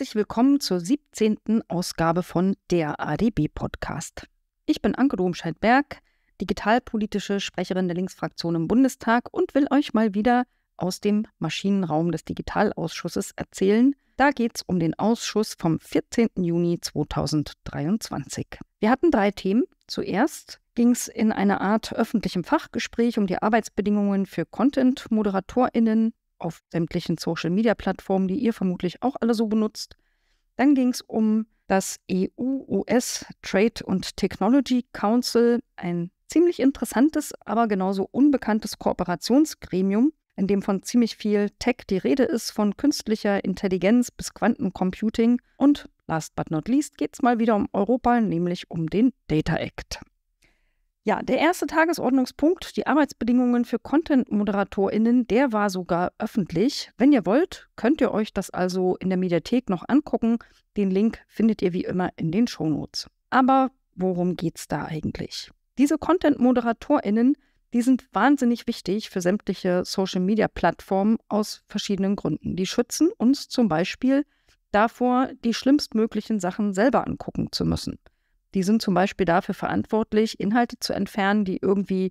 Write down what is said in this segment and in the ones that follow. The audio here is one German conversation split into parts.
herzlich willkommen zur 17. Ausgabe von der ADB-Podcast. Ich bin Anke Domscheit-Berg, digitalpolitische Sprecherin der Linksfraktion im Bundestag und will euch mal wieder aus dem Maschinenraum des Digitalausschusses erzählen. Da geht es um den Ausschuss vom 14. Juni 2023. Wir hatten drei Themen. Zuerst ging es in einer Art öffentlichem Fachgespräch um die Arbeitsbedingungen für Content-ModeratorInnen auf sämtlichen Social-Media-Plattformen, die ihr vermutlich auch alle so benutzt. Dann ging es um das EU-US Trade und Technology Council, ein ziemlich interessantes, aber genauso unbekanntes Kooperationsgremium, in dem von ziemlich viel Tech die Rede ist, von künstlicher Intelligenz bis Quantencomputing. Und last but not least geht es mal wieder um Europa, nämlich um den Data Act. Ja, der erste Tagesordnungspunkt, die Arbeitsbedingungen für Content-ModeratorInnen, der war sogar öffentlich. Wenn ihr wollt, könnt ihr euch das also in der Mediathek noch angucken. Den Link findet ihr wie immer in den Shownotes. Aber worum geht's da eigentlich? Diese Content-ModeratorInnen, die sind wahnsinnig wichtig für sämtliche Social-Media-Plattformen aus verschiedenen Gründen. Die schützen uns zum Beispiel davor, die schlimmstmöglichen Sachen selber angucken zu müssen. Die sind zum Beispiel dafür verantwortlich, Inhalte zu entfernen, die irgendwie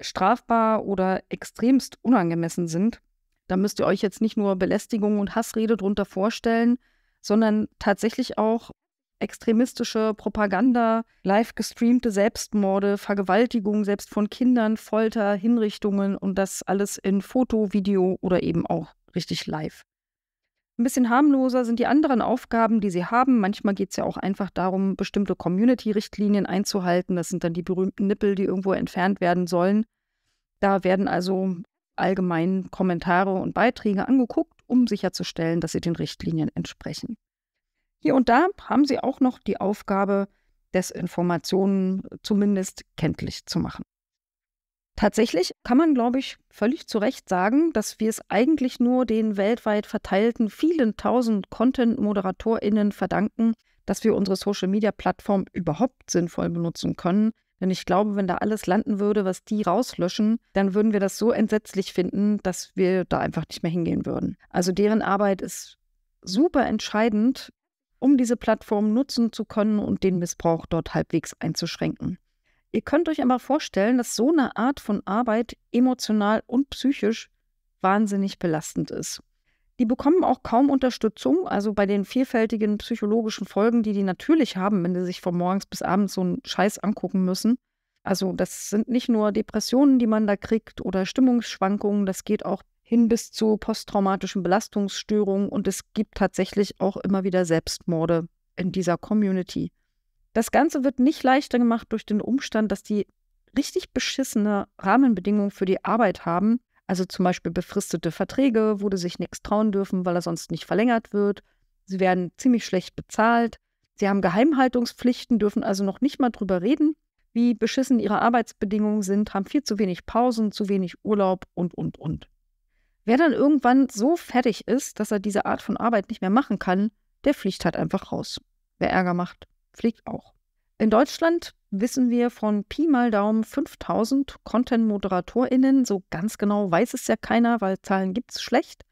strafbar oder extremst unangemessen sind. Da müsst ihr euch jetzt nicht nur Belästigung und Hassrede drunter vorstellen, sondern tatsächlich auch extremistische Propaganda, live gestreamte Selbstmorde, Vergewaltigung selbst von Kindern, Folter, Hinrichtungen und das alles in Foto, Video oder eben auch richtig live. Ein bisschen harmloser sind die anderen Aufgaben, die sie haben. Manchmal geht es ja auch einfach darum, bestimmte Community-Richtlinien einzuhalten. Das sind dann die berühmten Nippel, die irgendwo entfernt werden sollen. Da werden also allgemein Kommentare und Beiträge angeguckt, um sicherzustellen, dass sie den Richtlinien entsprechen. Hier und da haben sie auch noch die Aufgabe, Desinformationen zumindest kenntlich zu machen. Tatsächlich kann man, glaube ich, völlig zu Recht sagen, dass wir es eigentlich nur den weltweit verteilten vielen tausend Content-ModeratorInnen verdanken, dass wir unsere Social-Media-Plattform überhaupt sinnvoll benutzen können. Denn ich glaube, wenn da alles landen würde, was die rauslöschen, dann würden wir das so entsetzlich finden, dass wir da einfach nicht mehr hingehen würden. Also deren Arbeit ist super entscheidend, um diese Plattform nutzen zu können und den Missbrauch dort halbwegs einzuschränken. Ihr könnt euch aber vorstellen, dass so eine Art von Arbeit emotional und psychisch wahnsinnig belastend ist. Die bekommen auch kaum Unterstützung, also bei den vielfältigen psychologischen Folgen, die die natürlich haben, wenn sie sich von morgens bis abends so einen Scheiß angucken müssen. Also das sind nicht nur Depressionen, die man da kriegt oder Stimmungsschwankungen, das geht auch hin bis zu posttraumatischen Belastungsstörungen und es gibt tatsächlich auch immer wieder Selbstmorde in dieser Community. Das Ganze wird nicht leichter gemacht durch den Umstand, dass die richtig beschissene Rahmenbedingungen für die Arbeit haben. Also zum Beispiel befristete Verträge, wo sie sich nichts trauen dürfen, weil er sonst nicht verlängert wird. Sie werden ziemlich schlecht bezahlt. Sie haben Geheimhaltungspflichten, dürfen also noch nicht mal drüber reden, wie beschissen ihre Arbeitsbedingungen sind, haben viel zu wenig Pausen, zu wenig Urlaub und, und, und. Wer dann irgendwann so fertig ist, dass er diese Art von Arbeit nicht mehr machen kann, der fliegt halt einfach raus. Wer Ärger macht, fliegt auch. In Deutschland wissen wir von Pi mal Daumen 5000 Content-ModeratorInnen. So ganz genau weiß es ja keiner, weil Zahlen gibt es schlecht.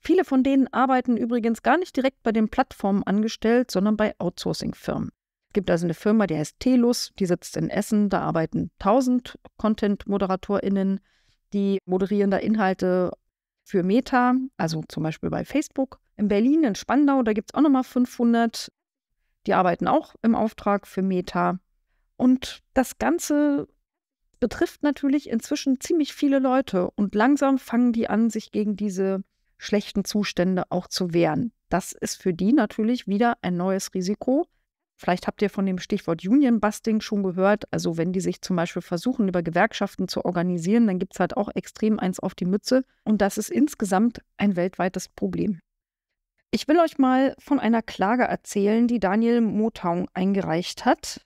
Viele von denen arbeiten übrigens gar nicht direkt bei den Plattformen angestellt, sondern bei Outsourcing-Firmen. Es gibt also eine Firma, die heißt Telus, die sitzt in Essen. Da arbeiten 1000 Content-ModeratorInnen. Die moderieren da Inhalte für Meta, also zum Beispiel bei Facebook. In Berlin, in Spandau, da gibt es auch nochmal 500 die arbeiten auch im Auftrag für Meta. Und das Ganze betrifft natürlich inzwischen ziemlich viele Leute und langsam fangen die an, sich gegen diese schlechten Zustände auch zu wehren. Das ist für die natürlich wieder ein neues Risiko. Vielleicht habt ihr von dem Stichwort Union Busting schon gehört. Also wenn die sich zum Beispiel versuchen, über Gewerkschaften zu organisieren, dann gibt es halt auch extrem eins auf die Mütze. Und das ist insgesamt ein weltweites Problem. Ich will euch mal von einer Klage erzählen, die Daniel Motaung eingereicht hat.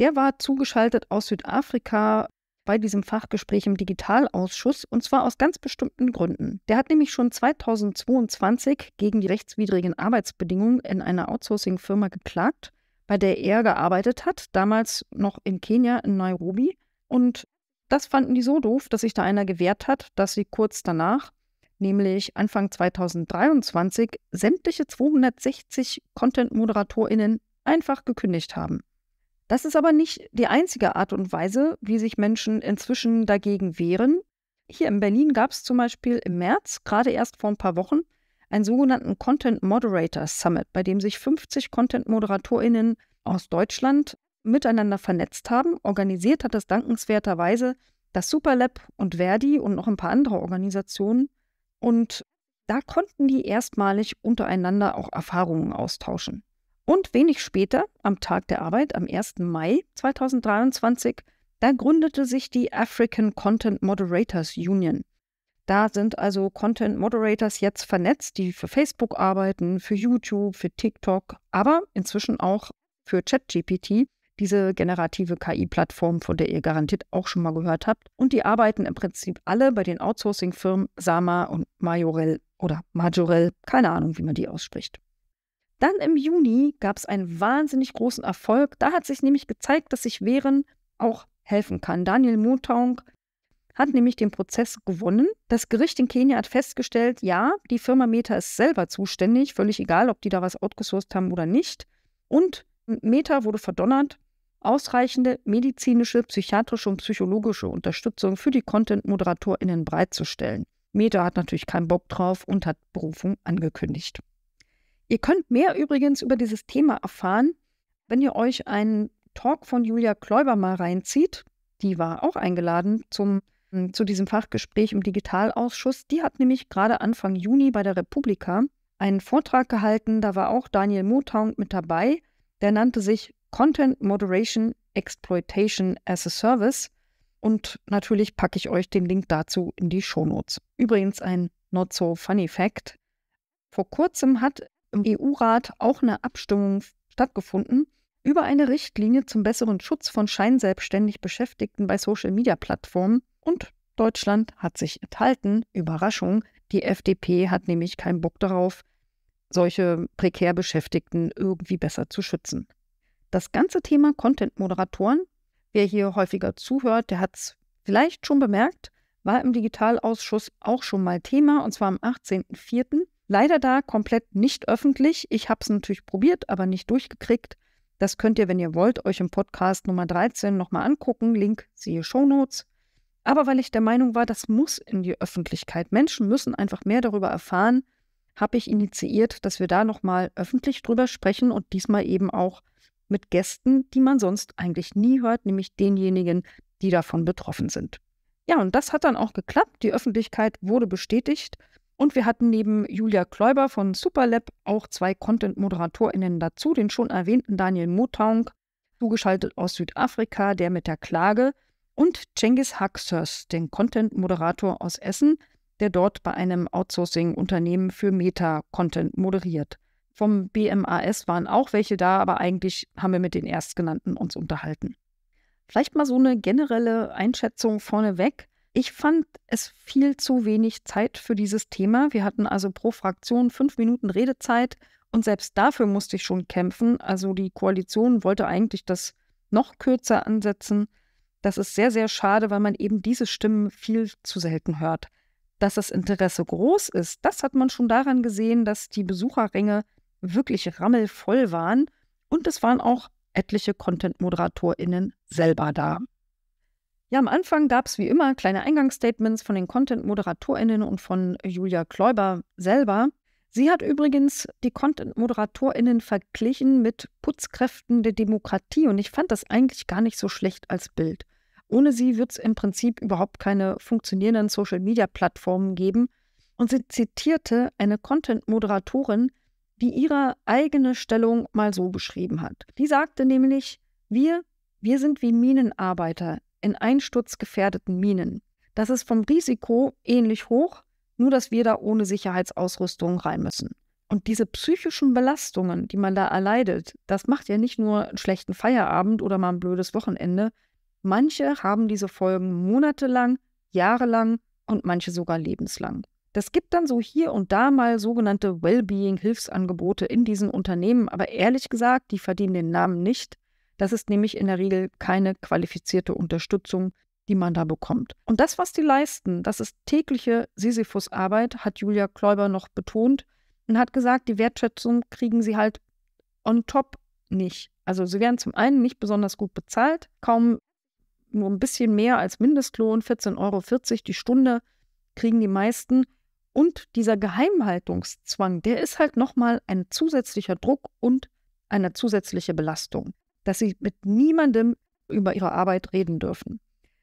Der war zugeschaltet aus Südafrika bei diesem Fachgespräch im Digitalausschuss und zwar aus ganz bestimmten Gründen. Der hat nämlich schon 2022 gegen die rechtswidrigen Arbeitsbedingungen in einer Outsourcing-Firma geklagt, bei der er gearbeitet hat, damals noch in Kenia, in Nairobi. Und das fanden die so doof, dass sich da einer gewehrt hat, dass sie kurz danach nämlich Anfang 2023 sämtliche 260 Content-ModeratorInnen einfach gekündigt haben. Das ist aber nicht die einzige Art und Weise, wie sich Menschen inzwischen dagegen wehren. Hier in Berlin gab es zum Beispiel im März, gerade erst vor ein paar Wochen, einen sogenannten Content Moderator Summit, bei dem sich 50 Content-ModeratorInnen aus Deutschland miteinander vernetzt haben. Organisiert hat das dankenswerterweise das Superlab und Verdi und noch ein paar andere Organisationen. Und da konnten die erstmalig untereinander auch Erfahrungen austauschen. Und wenig später, am Tag der Arbeit, am 1. Mai 2023, da gründete sich die African Content Moderators Union. Da sind also Content Moderators jetzt vernetzt, die für Facebook arbeiten, für YouTube, für TikTok, aber inzwischen auch für ChatGPT diese generative KI-Plattform, von der ihr garantiert auch schon mal gehört habt. Und die arbeiten im Prinzip alle bei den Outsourcing-Firmen Sama und Majorel oder Majorel, keine Ahnung, wie man die ausspricht. Dann im Juni gab es einen wahnsinnig großen Erfolg. Da hat sich nämlich gezeigt, dass sich Wehren auch helfen kann. Daniel Mutong hat nämlich den Prozess gewonnen. Das Gericht in Kenia hat festgestellt, ja, die Firma Meta ist selber zuständig, völlig egal, ob die da was outgesourced haben oder nicht. Und Meta wurde verdonnert, ausreichende medizinische, psychiatrische und psychologische Unterstützung für die Content-ModeratorInnen bereitzustellen. Meta hat natürlich keinen Bock drauf und hat Berufung angekündigt. Ihr könnt mehr übrigens über dieses Thema erfahren, wenn ihr euch einen Talk von Julia Kläuber mal reinzieht. Die war auch eingeladen zum, hm, zu diesem Fachgespräch im Digitalausschuss. Die hat nämlich gerade Anfang Juni bei der Republika einen Vortrag gehalten. Da war auch Daniel Motown mit dabei. Der nannte sich Content Moderation Exploitation as a Service. Und natürlich packe ich euch den Link dazu in die Shownotes. Übrigens ein Not So Funny Fact. Vor kurzem hat im EU-Rat auch eine Abstimmung stattgefunden über eine Richtlinie zum besseren Schutz von scheinselbstständig Beschäftigten bei Social-Media-Plattformen. Und Deutschland hat sich enthalten. Überraschung, die FDP hat nämlich keinen Bock darauf, solche prekär Beschäftigten irgendwie besser zu schützen. Das ganze Thema Content-Moderatoren, wer hier häufiger zuhört, der hat es vielleicht schon bemerkt, war im Digitalausschuss auch schon mal Thema, und zwar am 18.04. Leider da komplett nicht öffentlich. Ich habe es natürlich probiert, aber nicht durchgekriegt. Das könnt ihr, wenn ihr wollt, euch im Podcast Nummer 13 nochmal angucken. Link siehe Shownotes. Aber weil ich der Meinung war, das muss in die Öffentlichkeit. Menschen müssen einfach mehr darüber erfahren, habe ich initiiert, dass wir da nochmal öffentlich drüber sprechen und diesmal eben auch mit Gästen, die man sonst eigentlich nie hört, nämlich denjenigen, die davon betroffen sind. Ja, und das hat dann auch geklappt. Die Öffentlichkeit wurde bestätigt. Und wir hatten neben Julia Kläuber von Superlab auch zwei Content-ModeratorInnen dazu, den schon erwähnten Daniel Motaung, zugeschaltet aus Südafrika, der mit der Klage, und Cengiz Haksörs, den Content-Moderator aus Essen, der dort bei einem Outsourcing-Unternehmen für Meta-Content moderiert vom BMAS waren auch welche da, aber eigentlich haben wir mit den Erstgenannten uns unterhalten. Vielleicht mal so eine generelle Einschätzung vorneweg. Ich fand es viel zu wenig Zeit für dieses Thema. Wir hatten also pro Fraktion fünf Minuten Redezeit und selbst dafür musste ich schon kämpfen. Also die Koalition wollte eigentlich das noch kürzer ansetzen. Das ist sehr, sehr schade, weil man eben diese Stimmen viel zu selten hört. Dass das Interesse groß ist, das hat man schon daran gesehen, dass die Besucherringe wirklich rammelvoll waren. Und es waren auch etliche Content-ModeratorInnen selber da. Ja, am Anfang gab es wie immer kleine Eingangsstatements von den Content-ModeratorInnen und von Julia Kläuber selber. Sie hat übrigens die Content-ModeratorInnen verglichen mit Putzkräften der Demokratie und ich fand das eigentlich gar nicht so schlecht als Bild. Ohne sie wird es im Prinzip überhaupt keine funktionierenden Social-Media-Plattformen geben. Und sie zitierte eine Content-Moderatorin, die ihre eigene Stellung mal so beschrieben hat. Die sagte nämlich, wir, wir sind wie Minenarbeiter in einsturzgefährdeten Minen. Das ist vom Risiko ähnlich hoch, nur dass wir da ohne Sicherheitsausrüstung rein müssen. Und diese psychischen Belastungen, die man da erleidet, das macht ja nicht nur einen schlechten Feierabend oder mal ein blödes Wochenende. Manche haben diese Folgen monatelang, jahrelang und manche sogar lebenslang. Das gibt dann so hier und da mal sogenannte Wellbeing-Hilfsangebote in diesen Unternehmen, aber ehrlich gesagt, die verdienen den Namen nicht. Das ist nämlich in der Regel keine qualifizierte Unterstützung, die man da bekommt. Und das, was die leisten, das ist tägliche Sisyphus-Arbeit, hat Julia Kläuber noch betont und hat gesagt, die Wertschätzung kriegen sie halt on top nicht. Also sie werden zum einen nicht besonders gut bezahlt, kaum nur ein bisschen mehr als Mindestlohn, 14,40 Euro die Stunde kriegen die meisten. Und dieser Geheimhaltungszwang, der ist halt nochmal ein zusätzlicher Druck und eine zusätzliche Belastung, dass sie mit niemandem über ihre Arbeit reden dürfen.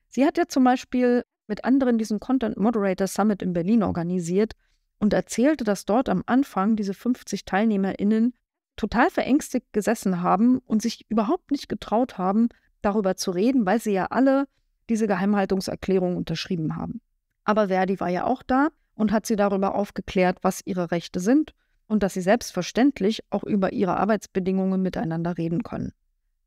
Sie hat ja zum Beispiel mit anderen diesen Content Moderator Summit in Berlin organisiert und erzählte, dass dort am Anfang diese 50 TeilnehmerInnen total verängstigt gesessen haben und sich überhaupt nicht getraut haben, darüber zu reden, weil sie ja alle diese Geheimhaltungserklärung unterschrieben haben. Aber Verdi war ja auch da und hat sie darüber aufgeklärt, was ihre Rechte sind und dass sie selbstverständlich auch über ihre Arbeitsbedingungen miteinander reden können.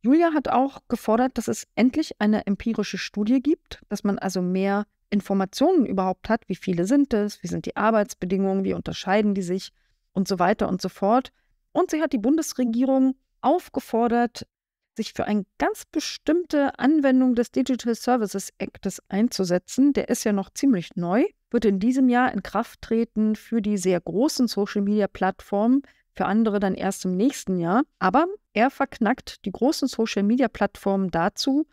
Julia hat auch gefordert, dass es endlich eine empirische Studie gibt, dass man also mehr Informationen überhaupt hat, wie viele sind es, wie sind die Arbeitsbedingungen, wie unterscheiden die sich und so weiter und so fort. Und sie hat die Bundesregierung aufgefordert, sich für eine ganz bestimmte Anwendung des Digital Services Actes einzusetzen. Der ist ja noch ziemlich neu, wird in diesem Jahr in Kraft treten für die sehr großen Social-Media-Plattformen, für andere dann erst im nächsten Jahr. Aber er verknackt die großen Social-Media-Plattformen dazu,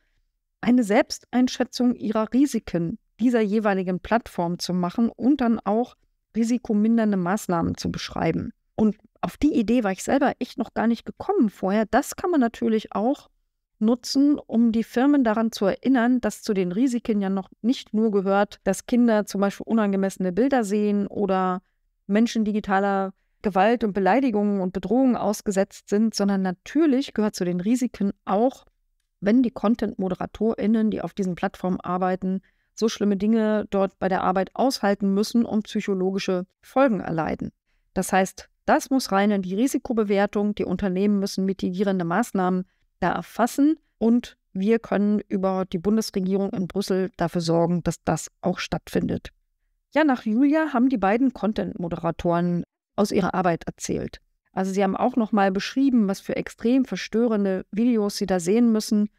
eine Selbsteinschätzung ihrer Risiken dieser jeweiligen Plattform zu machen und dann auch risikomindernde Maßnahmen zu beschreiben. Und auf die Idee war ich selber echt noch gar nicht gekommen vorher. Das kann man natürlich auch nutzen, um die Firmen daran zu erinnern, dass zu den Risiken ja noch nicht nur gehört, dass Kinder zum Beispiel unangemessene Bilder sehen oder Menschen digitaler Gewalt und Beleidigungen und Bedrohungen ausgesetzt sind, sondern natürlich gehört zu den Risiken auch, wenn die Content-ModeratorInnen, die auf diesen Plattformen arbeiten, so schlimme Dinge dort bei der Arbeit aushalten müssen und psychologische Folgen erleiden. Das heißt, das muss rein in die Risikobewertung. Die Unternehmen müssen mitigierende Maßnahmen da erfassen und wir können über die Bundesregierung in Brüssel dafür sorgen, dass das auch stattfindet. Ja, nach Julia haben die beiden Content-Moderatoren aus ihrer Arbeit erzählt. Also sie haben auch nochmal beschrieben, was für extrem verstörende Videos sie da sehen müssen,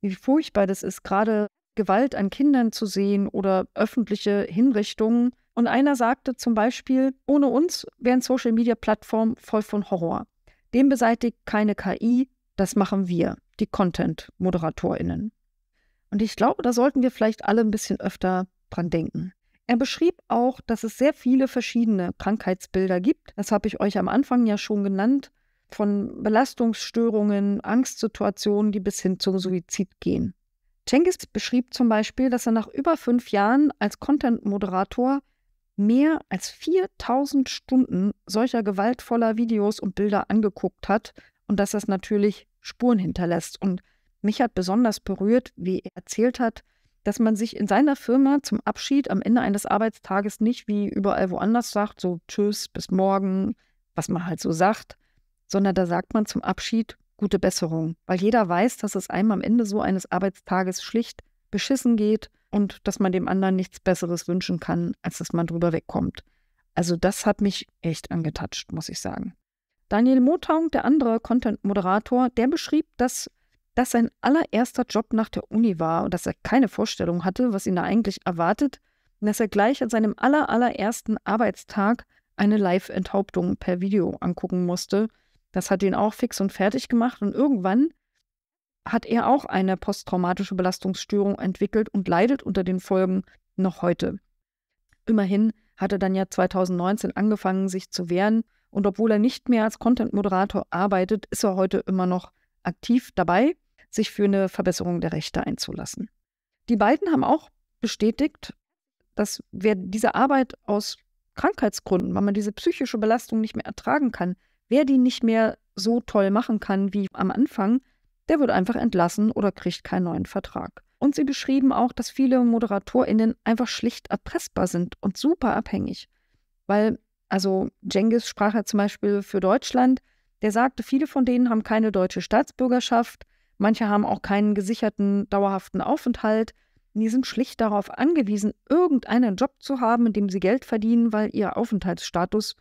wie furchtbar das ist, gerade Gewalt an Kindern zu sehen oder öffentliche Hinrichtungen. Und einer sagte zum Beispiel, ohne uns wären Social-Media-Plattformen voll von Horror. Dem beseitigt keine KI, das machen wir, die Content-Moderatorinnen. Und ich glaube, da sollten wir vielleicht alle ein bisschen öfter dran denken. Er beschrieb auch, dass es sehr viele verschiedene Krankheitsbilder gibt. Das habe ich euch am Anfang ja schon genannt. Von Belastungsstörungen, Angstsituationen, die bis hin zum Suizid gehen. Cengiz beschrieb zum Beispiel, dass er nach über fünf Jahren als Content-Moderator mehr als 4000 Stunden solcher gewaltvoller Videos und Bilder angeguckt hat und dass das natürlich Spuren hinterlässt. Und mich hat besonders berührt, wie er erzählt hat, dass man sich in seiner Firma zum Abschied am Ende eines Arbeitstages nicht wie überall woanders sagt, so Tschüss, bis morgen, was man halt so sagt, sondern da sagt man zum Abschied gute Besserung, weil jeder weiß, dass es einem am Ende so eines Arbeitstages schlicht beschissen geht und dass man dem anderen nichts Besseres wünschen kann, als dass man drüber wegkommt. Also das hat mich echt angetatscht, muss ich sagen. Daniel Motaung, der andere Content-Moderator, der beschrieb, dass das sein allererster Job nach der Uni war und dass er keine Vorstellung hatte, was ihn da eigentlich erwartet, und dass er gleich an seinem allerallerersten Arbeitstag eine Live-Enthauptung per Video angucken musste. Das hat ihn auch fix und fertig gemacht und irgendwann hat er auch eine posttraumatische Belastungsstörung entwickelt und leidet unter den Folgen noch heute. Immerhin hat er dann ja 2019 angefangen, sich zu wehren und obwohl er nicht mehr als Content-Moderator arbeitet, ist er heute immer noch aktiv dabei, sich für eine Verbesserung der Rechte einzulassen. Die beiden haben auch bestätigt, dass wer diese Arbeit aus Krankheitsgründen, weil man diese psychische Belastung nicht mehr ertragen kann, wer die nicht mehr so toll machen kann wie am Anfang, der wird einfach entlassen oder kriegt keinen neuen Vertrag. Und sie beschrieben auch, dass viele ModeratorInnen einfach schlicht erpressbar sind und super abhängig. Weil, also Jengis sprach ja zum Beispiel für Deutschland, der sagte, viele von denen haben keine deutsche Staatsbürgerschaft, manche haben auch keinen gesicherten, dauerhaften Aufenthalt. Die sind schlicht darauf angewiesen, irgendeinen Job zu haben, in dem sie Geld verdienen, weil ihr Aufenthaltsstatus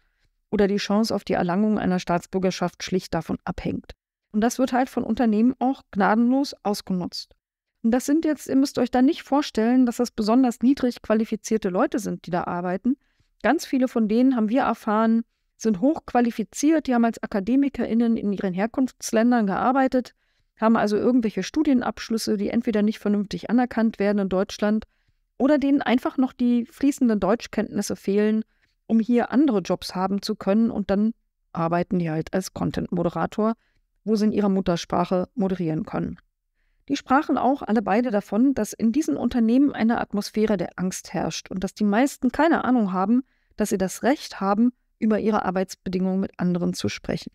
oder die Chance auf die Erlangung einer Staatsbürgerschaft schlicht davon abhängt. Und das wird halt von Unternehmen auch gnadenlos ausgenutzt. Und das sind jetzt, ihr müsst euch da nicht vorstellen, dass das besonders niedrig qualifizierte Leute sind, die da arbeiten. Ganz viele von denen haben wir erfahren, sind hochqualifiziert, die haben als AkademikerInnen in ihren Herkunftsländern gearbeitet, haben also irgendwelche Studienabschlüsse, die entweder nicht vernünftig anerkannt werden in Deutschland oder denen einfach noch die fließenden Deutschkenntnisse fehlen, um hier andere Jobs haben zu können und dann arbeiten die halt als Content-Moderator wo sie in ihrer Muttersprache moderieren können. Die sprachen auch alle beide davon, dass in diesen Unternehmen eine Atmosphäre der Angst herrscht und dass die meisten keine Ahnung haben, dass sie das Recht haben, über ihre Arbeitsbedingungen mit anderen zu sprechen.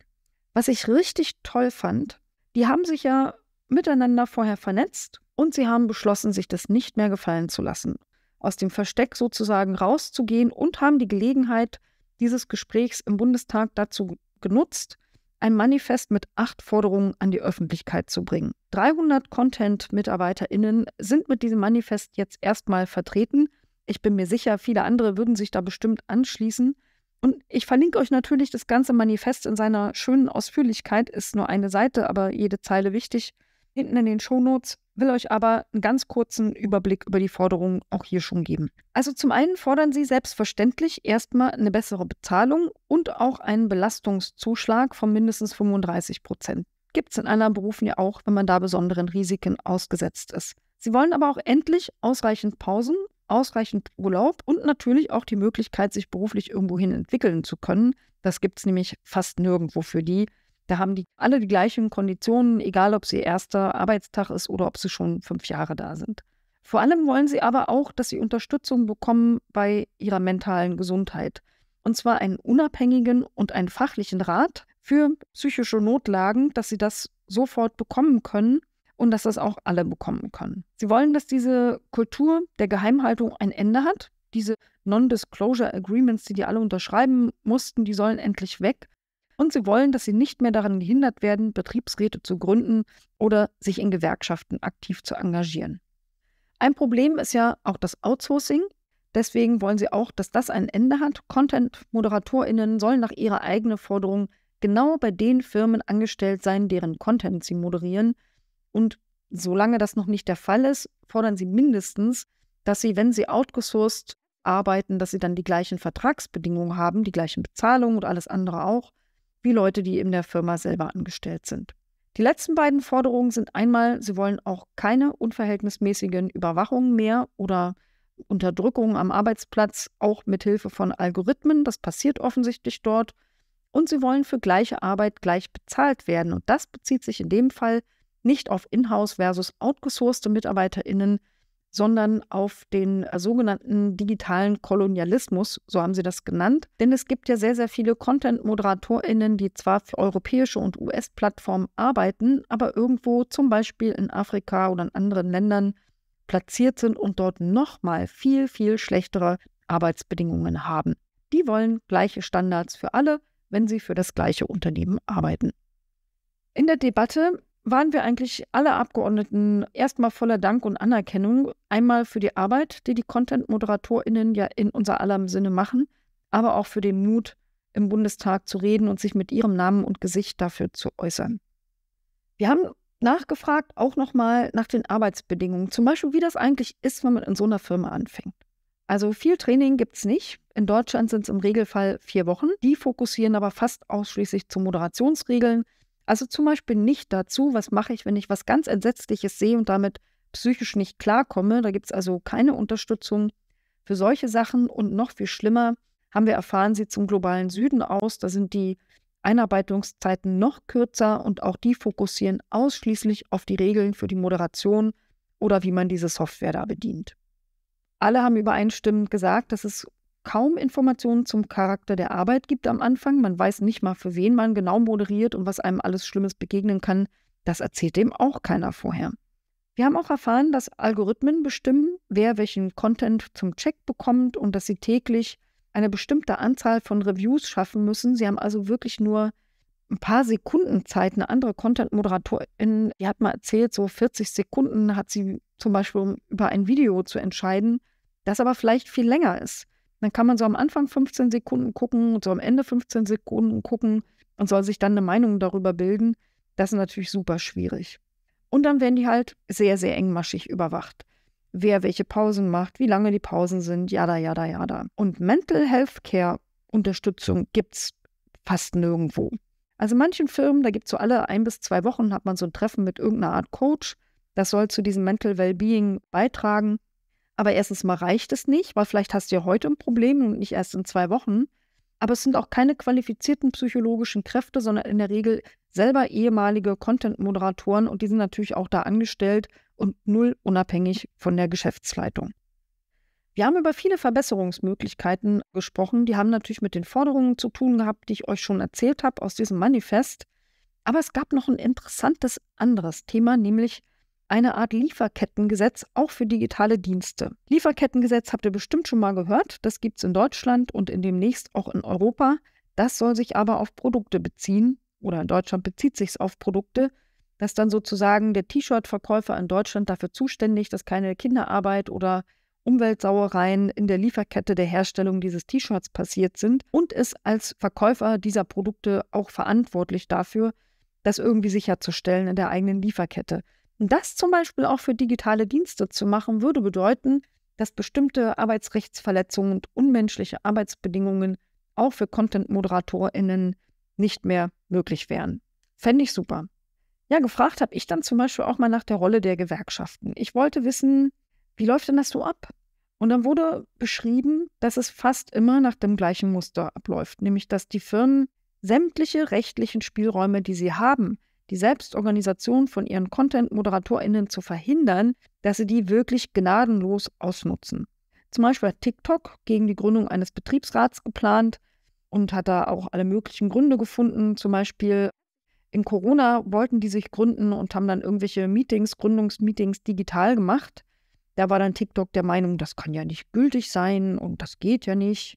Was ich richtig toll fand, die haben sich ja miteinander vorher vernetzt und sie haben beschlossen, sich das nicht mehr gefallen zu lassen, aus dem Versteck sozusagen rauszugehen und haben die Gelegenheit dieses Gesprächs im Bundestag dazu genutzt, ein Manifest mit acht Forderungen an die Öffentlichkeit zu bringen. 300 Content-MitarbeiterInnen sind mit diesem Manifest jetzt erstmal vertreten. Ich bin mir sicher, viele andere würden sich da bestimmt anschließen. Und ich verlinke euch natürlich das ganze Manifest in seiner schönen Ausführlichkeit. Ist nur eine Seite, aber jede Zeile wichtig hinten in den Shownotes, will euch aber einen ganz kurzen Überblick über die Forderungen auch hier schon geben. Also zum einen fordern sie selbstverständlich erstmal eine bessere Bezahlung und auch einen Belastungszuschlag von mindestens 35 Prozent. Gibt es in anderen Berufen ja auch, wenn man da besonderen Risiken ausgesetzt ist. Sie wollen aber auch endlich ausreichend Pausen, ausreichend Urlaub und natürlich auch die Möglichkeit, sich beruflich irgendwohin entwickeln zu können. Das gibt es nämlich fast nirgendwo für die, da haben die alle die gleichen Konditionen, egal ob sie erster Arbeitstag ist oder ob sie schon fünf Jahre da sind. Vor allem wollen sie aber auch, dass sie Unterstützung bekommen bei ihrer mentalen Gesundheit. Und zwar einen unabhängigen und einen fachlichen Rat für psychische Notlagen, dass sie das sofort bekommen können und dass das auch alle bekommen können. Sie wollen, dass diese Kultur der Geheimhaltung ein Ende hat. Diese Non-Disclosure Agreements, die die alle unterschreiben mussten, die sollen endlich weg. Und sie wollen, dass sie nicht mehr daran gehindert werden, Betriebsräte zu gründen oder sich in Gewerkschaften aktiv zu engagieren. Ein Problem ist ja auch das Outsourcing. Deswegen wollen sie auch, dass das ein Ende hat. Content-ModeratorInnen sollen nach ihrer eigenen Forderung genau bei den Firmen angestellt sein, deren Content sie moderieren. Und solange das noch nicht der Fall ist, fordern sie mindestens, dass sie, wenn sie outgesourced arbeiten, dass sie dann die gleichen Vertragsbedingungen haben, die gleichen Bezahlungen und alles andere auch wie Leute, die in der Firma selber angestellt sind. Die letzten beiden Forderungen sind einmal, sie wollen auch keine unverhältnismäßigen Überwachungen mehr oder Unterdrückungen am Arbeitsplatz, auch mit Hilfe von Algorithmen. Das passiert offensichtlich dort. Und sie wollen für gleiche Arbeit gleich bezahlt werden. Und das bezieht sich in dem Fall nicht auf Inhouse versus outgesourcete MitarbeiterInnen, sondern auf den äh, sogenannten digitalen Kolonialismus, so haben sie das genannt. Denn es gibt ja sehr, sehr viele Content-ModeratorInnen, die zwar für europäische und US-Plattformen arbeiten, aber irgendwo zum Beispiel in Afrika oder in anderen Ländern platziert sind und dort nochmal viel, viel schlechtere Arbeitsbedingungen haben. Die wollen gleiche Standards für alle, wenn sie für das gleiche Unternehmen arbeiten. In der Debatte waren wir eigentlich alle Abgeordneten erstmal voller Dank und Anerkennung. Einmal für die Arbeit, die die Content-ModeratorInnen ja in unser aller Sinne machen, aber auch für den Mut, im Bundestag zu reden und sich mit ihrem Namen und Gesicht dafür zu äußern. Wir haben nachgefragt auch nochmal nach den Arbeitsbedingungen, zum Beispiel wie das eigentlich ist, wenn man in so einer Firma anfängt. Also viel Training gibt es nicht. In Deutschland sind es im Regelfall vier Wochen. Die fokussieren aber fast ausschließlich zu Moderationsregeln, also zum Beispiel nicht dazu, was mache ich, wenn ich was ganz Entsetzliches sehe und damit psychisch nicht klarkomme. Da gibt es also keine Unterstützung für solche Sachen. Und noch viel schlimmer haben wir erfahren sie zum globalen Süden aus. Da sind die Einarbeitungszeiten noch kürzer und auch die fokussieren ausschließlich auf die Regeln für die Moderation oder wie man diese Software da bedient. Alle haben übereinstimmend gesagt, dass es kaum Informationen zum Charakter der Arbeit gibt am Anfang. Man weiß nicht mal, für wen man genau moderiert und was einem alles Schlimmes begegnen kann. Das erzählt dem auch keiner vorher. Wir haben auch erfahren, dass Algorithmen bestimmen, wer welchen Content zum Check bekommt und dass sie täglich eine bestimmte Anzahl von Reviews schaffen müssen. Sie haben also wirklich nur ein paar Sekunden Zeit. Eine andere Content-Moderatorin, die hat mal erzählt, so 40 Sekunden hat sie zum Beispiel, um über ein Video zu entscheiden, das aber vielleicht viel länger ist. Dann kann man so am Anfang 15 Sekunden gucken und so am Ende 15 Sekunden gucken und soll sich dann eine Meinung darüber bilden. Das ist natürlich super schwierig. Und dann werden die halt sehr, sehr engmaschig überwacht. Wer welche Pausen macht, wie lange die Pausen sind, jada, jada, jada. Und Mental Health Care Unterstützung gibt es fast nirgendwo. Also manchen Firmen, da gibt es so alle ein bis zwei Wochen, hat man so ein Treffen mit irgendeiner Art Coach. Das soll zu diesem Mental Wellbeing beitragen. Aber erstens mal reicht es nicht, weil vielleicht hast du ja heute ein Problem und nicht erst in zwei Wochen. Aber es sind auch keine qualifizierten psychologischen Kräfte, sondern in der Regel selber ehemalige Content-Moderatoren und die sind natürlich auch da angestellt und null unabhängig von der Geschäftsleitung. Wir haben über viele Verbesserungsmöglichkeiten gesprochen. Die haben natürlich mit den Forderungen zu tun gehabt, die ich euch schon erzählt habe aus diesem Manifest. Aber es gab noch ein interessantes anderes Thema, nämlich eine Art Lieferkettengesetz auch für digitale Dienste. Lieferkettengesetz habt ihr bestimmt schon mal gehört. Das gibt es in Deutschland und in demnächst auch in Europa. Das soll sich aber auf Produkte beziehen oder in Deutschland bezieht sich es auf Produkte, dass dann sozusagen der T-Shirt-Verkäufer in Deutschland dafür zuständig, dass keine Kinderarbeit oder Umweltsauereien in der Lieferkette der Herstellung dieses T-Shirts passiert sind und ist als Verkäufer dieser Produkte auch verantwortlich dafür, das irgendwie sicherzustellen in der eigenen Lieferkette. Und das zum Beispiel auch für digitale Dienste zu machen, würde bedeuten, dass bestimmte Arbeitsrechtsverletzungen und unmenschliche Arbeitsbedingungen auch für Content-ModeratorInnen nicht mehr möglich wären. Fände ich super. Ja, gefragt habe ich dann zum Beispiel auch mal nach der Rolle der Gewerkschaften. Ich wollte wissen, wie läuft denn das so ab? Und dann wurde beschrieben, dass es fast immer nach dem gleichen Muster abläuft, nämlich dass die Firmen sämtliche rechtlichen Spielräume, die sie haben, die Selbstorganisation von ihren Content-ModeratorInnen zu verhindern, dass sie die wirklich gnadenlos ausnutzen. Zum Beispiel hat TikTok gegen die Gründung eines Betriebsrats geplant und hat da auch alle möglichen Gründe gefunden. Zum Beispiel in Corona wollten die sich gründen und haben dann irgendwelche Meetings, Gründungsmeetings digital gemacht. Da war dann TikTok der Meinung, das kann ja nicht gültig sein und das geht ja nicht.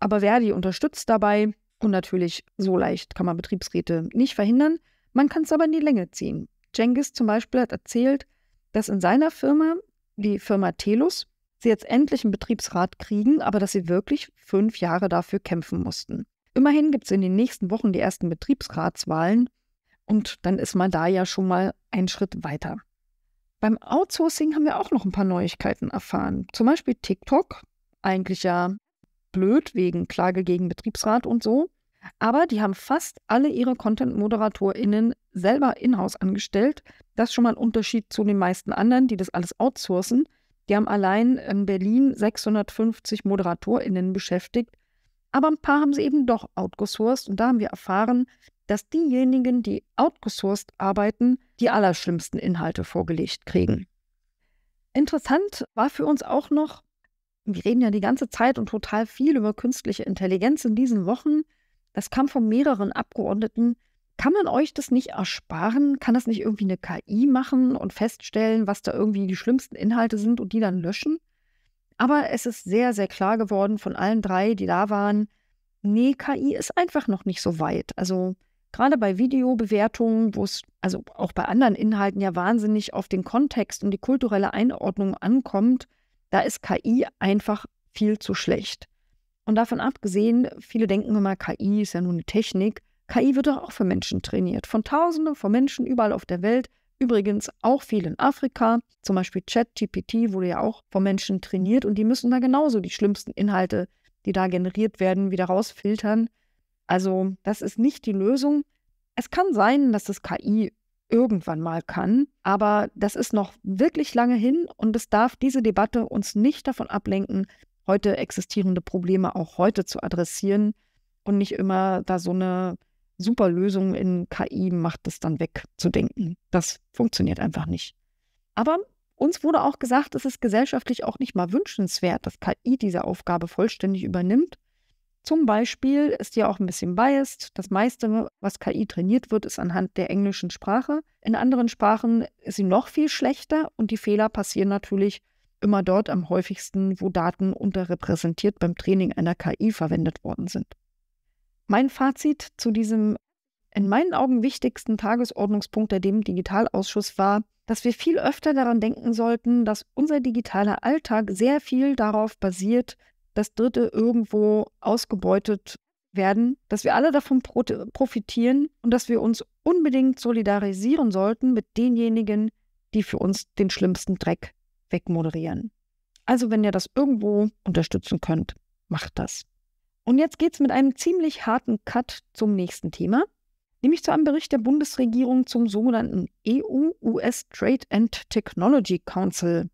Aber Verdi unterstützt dabei und natürlich so leicht kann man Betriebsräte nicht verhindern. Man kann es aber in die Länge ziehen. Cengiz zum Beispiel hat erzählt, dass in seiner Firma, die Firma Telus, sie jetzt endlich einen Betriebsrat kriegen, aber dass sie wirklich fünf Jahre dafür kämpfen mussten. Immerhin gibt es in den nächsten Wochen die ersten Betriebsratswahlen und dann ist man da ja schon mal einen Schritt weiter. Beim Outsourcing haben wir auch noch ein paar Neuigkeiten erfahren. Zum Beispiel TikTok, eigentlich ja blöd wegen Klage gegen Betriebsrat und so, aber die haben fast alle ihre Content-ModeratorInnen selber in-house angestellt. Das ist schon mal ein Unterschied zu den meisten anderen, die das alles outsourcen. Die haben allein in Berlin 650 ModeratorInnen beschäftigt. Aber ein paar haben sie eben doch outgesourced. Und da haben wir erfahren, dass diejenigen, die outgesourced arbeiten, die allerschlimmsten Inhalte vorgelegt kriegen. Interessant war für uns auch noch, wir reden ja die ganze Zeit und total viel über künstliche Intelligenz in diesen Wochen. Das kam von mehreren Abgeordneten. Kann man euch das nicht ersparen? Kann das nicht irgendwie eine KI machen und feststellen, was da irgendwie die schlimmsten Inhalte sind und die dann löschen? Aber es ist sehr, sehr klar geworden von allen drei, die da waren, nee, KI ist einfach noch nicht so weit. Also gerade bei Videobewertungen, wo es also auch bei anderen Inhalten ja wahnsinnig auf den Kontext und die kulturelle Einordnung ankommt, da ist KI einfach viel zu schlecht. Und davon abgesehen, viele denken immer, KI ist ja nur eine Technik. KI wird doch auch für Menschen trainiert. Von Tausenden von Menschen überall auf der Welt. Übrigens auch viel in Afrika. Zum Beispiel ChatGPT wurde ja auch von Menschen trainiert und die müssen da genauso die schlimmsten Inhalte, die da generiert werden, wieder rausfiltern. Also, das ist nicht die Lösung. Es kann sein, dass das KI irgendwann mal kann, aber das ist noch wirklich lange hin und es darf diese Debatte uns nicht davon ablenken, heute existierende Probleme auch heute zu adressieren und nicht immer da so eine super Lösung in KI macht es dann weg zu denken. Das funktioniert einfach nicht. Aber uns wurde auch gesagt, es ist gesellschaftlich auch nicht mal wünschenswert, dass KI diese Aufgabe vollständig übernimmt. Zum Beispiel ist ja auch ein bisschen biased. Das meiste, was KI trainiert wird, ist anhand der englischen Sprache. In anderen Sprachen ist sie noch viel schlechter und die Fehler passieren natürlich immer dort am häufigsten, wo Daten unterrepräsentiert beim Training einer KI verwendet worden sind. Mein Fazit zu diesem in meinen Augen wichtigsten Tagesordnungspunkt der dem Digitalausschuss war, dass wir viel öfter daran denken sollten, dass unser digitaler Alltag sehr viel darauf basiert, dass Dritte irgendwo ausgebeutet werden, dass wir alle davon profitieren und dass wir uns unbedingt solidarisieren sollten mit denjenigen, die für uns den schlimmsten Dreck wegmoderieren. Also wenn ihr das irgendwo unterstützen könnt, macht das. Und jetzt geht's mit einem ziemlich harten Cut zum nächsten Thema, nämlich zu einem Bericht der Bundesregierung zum sogenannten EU-US Trade and Technology Council.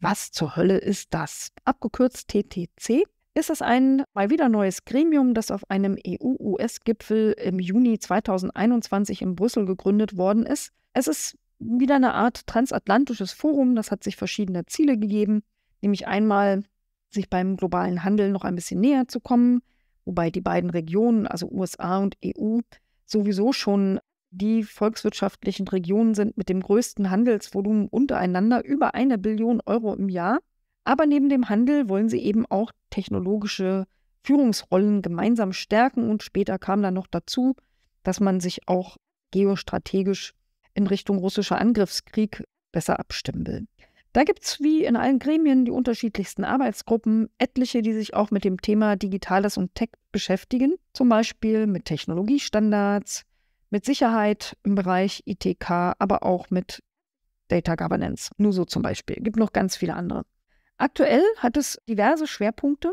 Was zur Hölle ist das? Abgekürzt TTC ist es ein mal wieder neues Gremium, das auf einem EU-US-Gipfel im Juni 2021 in Brüssel gegründet worden ist. Es ist wieder eine Art transatlantisches Forum. Das hat sich verschiedene Ziele gegeben, nämlich einmal sich beim globalen Handel noch ein bisschen näher zu kommen, wobei die beiden Regionen, also USA und EU, sowieso schon die volkswirtschaftlichen Regionen sind mit dem größten Handelsvolumen untereinander über eine Billion Euro im Jahr. Aber neben dem Handel wollen sie eben auch technologische Führungsrollen gemeinsam stärken und später kam dann noch dazu, dass man sich auch geostrategisch in Richtung russischer Angriffskrieg besser abstimmen will. Da gibt es wie in allen Gremien die unterschiedlichsten Arbeitsgruppen, etliche, die sich auch mit dem Thema Digitales und Tech beschäftigen, zum Beispiel mit Technologiestandards, mit Sicherheit im Bereich ITK, aber auch mit Data Governance. Nur so zum Beispiel. Es Gibt noch ganz viele andere. Aktuell hat es diverse Schwerpunkte.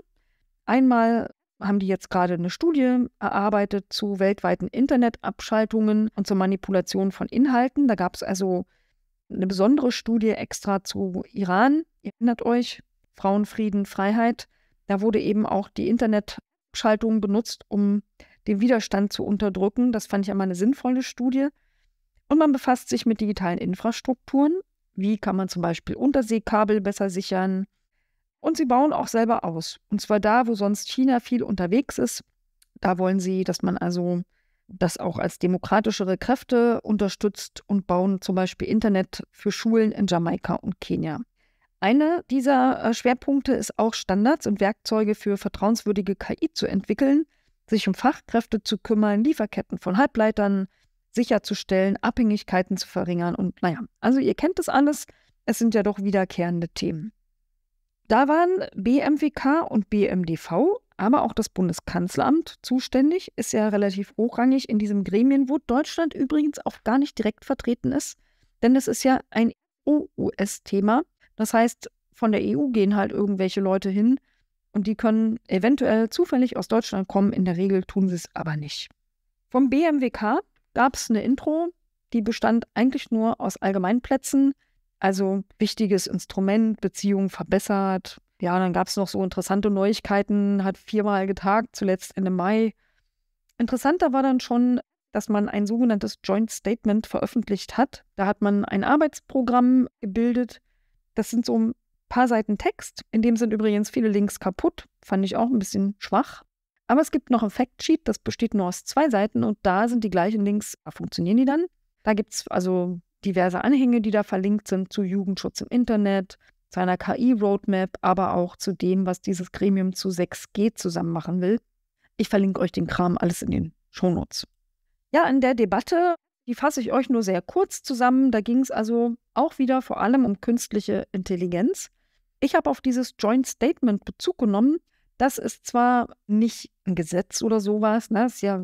Einmal haben die jetzt gerade eine Studie erarbeitet zu weltweiten Internetabschaltungen und zur Manipulation von Inhalten. Da gab es also eine besondere Studie extra zu Iran. Ihr erinnert euch, Frauenfrieden, Freiheit. Da wurde eben auch die Internetabschaltung benutzt, um den Widerstand zu unterdrücken. Das fand ich einmal eine sinnvolle Studie. Und man befasst sich mit digitalen Infrastrukturen. Wie kann man zum Beispiel Unterseekabel besser sichern? Und sie bauen auch selber aus. Und zwar da, wo sonst China viel unterwegs ist. Da wollen sie, dass man also das auch als demokratischere Kräfte unterstützt und bauen zum Beispiel Internet für Schulen in Jamaika und Kenia. Einer dieser äh, Schwerpunkte ist auch Standards und Werkzeuge für vertrauenswürdige KI zu entwickeln, sich um Fachkräfte zu kümmern, Lieferketten von Halbleitern sicherzustellen, Abhängigkeiten zu verringern und naja, also ihr kennt das alles, es sind ja doch wiederkehrende Themen. Da waren BMWK und BMDV, aber auch das Bundeskanzleramt zuständig, ist ja relativ hochrangig in diesem Gremien, wo Deutschland übrigens auch gar nicht direkt vertreten ist, denn es ist ja ein EU-US-Thema. Das heißt, von der EU gehen halt irgendwelche Leute hin und die können eventuell zufällig aus Deutschland kommen, in der Regel tun sie es aber nicht. Vom BMWK gab es eine Intro, die bestand eigentlich nur aus Allgemeinplätzen, also wichtiges Instrument, Beziehungen verbessert. Ja, dann gab es noch so interessante Neuigkeiten, hat viermal getagt, zuletzt Ende Mai. Interessanter war dann schon, dass man ein sogenanntes Joint Statement veröffentlicht hat. Da hat man ein Arbeitsprogramm gebildet. Das sind so ein paar Seiten Text. In dem sind übrigens viele Links kaputt. Fand ich auch ein bisschen schwach. Aber es gibt noch ein Factsheet, das besteht nur aus zwei Seiten und da sind die gleichen Links, da funktionieren die dann. Da gibt es also diverse Anhänge, die da verlinkt sind zu Jugendschutz im Internet, zu einer KI-Roadmap, aber auch zu dem, was dieses Gremium zu 6G zusammen machen will. Ich verlinke euch den Kram alles in den Shownotes. Ja, in der Debatte, die fasse ich euch nur sehr kurz zusammen. Da ging es also auch wieder vor allem um künstliche Intelligenz. Ich habe auf dieses Joint Statement Bezug genommen. Das ist zwar nicht ein Gesetz oder sowas, ne? Ist ja,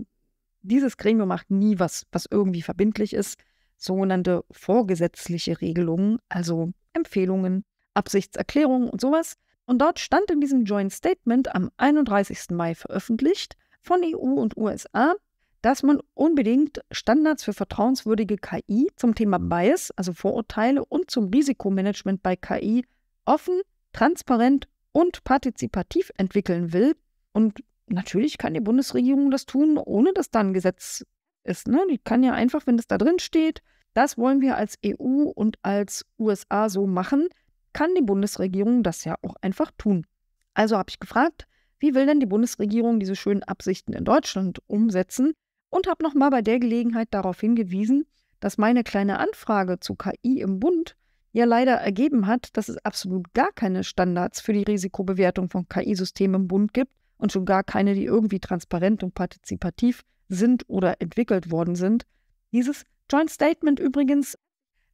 dieses Gremium macht nie was, was irgendwie verbindlich ist sogenannte vorgesetzliche Regelungen, also Empfehlungen, Absichtserklärungen und sowas. Und dort stand in diesem Joint Statement am 31. Mai veröffentlicht von EU und USA, dass man unbedingt Standards für vertrauenswürdige KI zum Thema Bias, also Vorurteile und zum Risikomanagement bei KI offen, transparent und partizipativ entwickeln will. Und natürlich kann die Bundesregierung das tun, ohne dass da ein Gesetz ist. Ne? Die kann ja einfach, wenn es da drin steht, das wollen wir als EU und als USA so machen, kann die Bundesregierung das ja auch einfach tun. Also habe ich gefragt, wie will denn die Bundesregierung diese schönen Absichten in Deutschland umsetzen? Und habe nochmal bei der Gelegenheit darauf hingewiesen, dass meine kleine Anfrage zu KI im Bund ja leider ergeben hat, dass es absolut gar keine Standards für die Risikobewertung von KI-Systemen im Bund gibt und schon gar keine, die irgendwie transparent und partizipativ sind oder entwickelt worden sind. Dieses Joint Statement übrigens,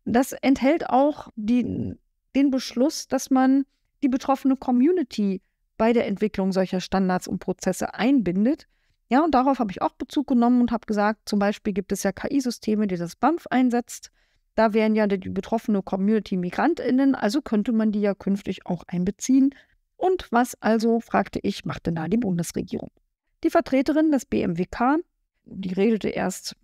das enthält auch die, den Beschluss, dass man die betroffene Community bei der Entwicklung solcher Standards und Prozesse einbindet. Ja, und darauf habe ich auch Bezug genommen und habe gesagt, zum Beispiel gibt es ja KI-Systeme, die das BAMF einsetzt. Da wären ja die betroffene Community MigrantInnen, also könnte man die ja künftig auch einbeziehen. Und was also, fragte ich, macht denn da die Bundesregierung? Die Vertreterin des BMWK die redete erst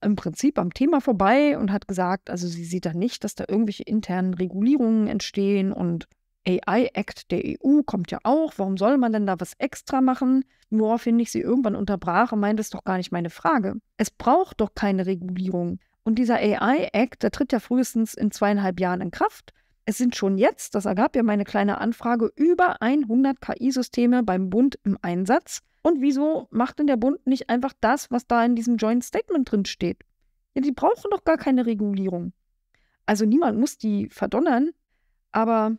im Prinzip am Thema vorbei und hat gesagt, also sie sieht da nicht, dass da irgendwelche internen Regulierungen entstehen und AI-Act der EU kommt ja auch. Warum soll man denn da was extra machen? Nur finde ich sie irgendwann unterbrach und meinte, das ist doch gar nicht meine Frage. Es braucht doch keine Regulierung. Und dieser AI-Act, der tritt ja frühestens in zweieinhalb Jahren in Kraft. Es sind schon jetzt, das ergab ja meine kleine Anfrage, über 100 KI-Systeme beim Bund im Einsatz. Und wieso macht denn der Bund nicht einfach das, was da in diesem Joint Statement drin steht? Ja, die brauchen doch gar keine Regulierung. Also niemand muss die verdonnern, aber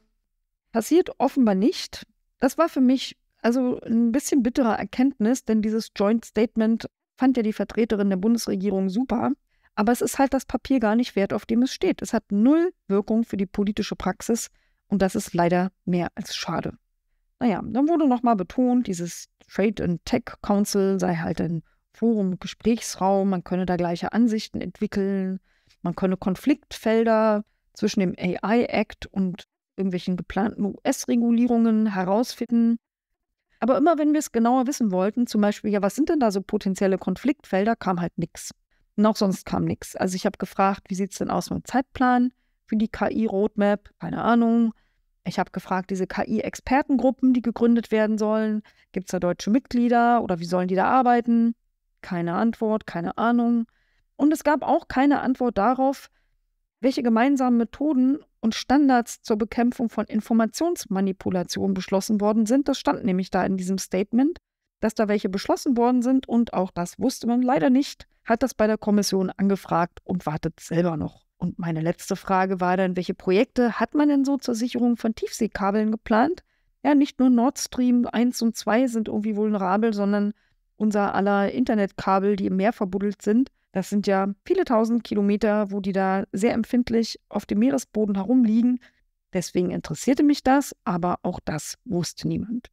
passiert offenbar nicht. Das war für mich also ein bisschen bitterer Erkenntnis, denn dieses Joint Statement fand ja die Vertreterin der Bundesregierung super, aber es ist halt das Papier gar nicht wert, auf dem es steht. Es hat null Wirkung für die politische Praxis und das ist leider mehr als schade. Naja, dann wurde nochmal betont, dieses Trade and Tech Council sei halt ein Forum, Gesprächsraum, man könne da gleiche Ansichten entwickeln, man könne Konfliktfelder zwischen dem AI Act und irgendwelchen geplanten US-Regulierungen herausfinden. Aber immer wenn wir es genauer wissen wollten, zum Beispiel, ja, was sind denn da so potenzielle Konfliktfelder, kam halt nichts. Und auch sonst kam nichts. Also ich habe gefragt, wie sieht es denn aus mit dem Zeitplan für die KI-Roadmap? Keine Ahnung. Ich habe gefragt, diese KI-Expertengruppen, die gegründet werden sollen, gibt es da deutsche Mitglieder oder wie sollen die da arbeiten? Keine Antwort, keine Ahnung. Und es gab auch keine Antwort darauf, welche gemeinsamen Methoden und Standards zur Bekämpfung von Informationsmanipulation beschlossen worden sind. Das stand nämlich da in diesem Statement, dass da welche beschlossen worden sind und auch das wusste man leider nicht, hat das bei der Kommission angefragt und wartet selber noch. Und meine letzte Frage war dann, welche Projekte hat man denn so zur Sicherung von Tiefseekabeln geplant? Ja, nicht nur Nord Stream 1 und 2 sind irgendwie vulnerabel, sondern unser aller Internetkabel, die im Meer verbuddelt sind. Das sind ja viele tausend Kilometer, wo die da sehr empfindlich auf dem Meeresboden herumliegen. Deswegen interessierte mich das, aber auch das wusste niemand.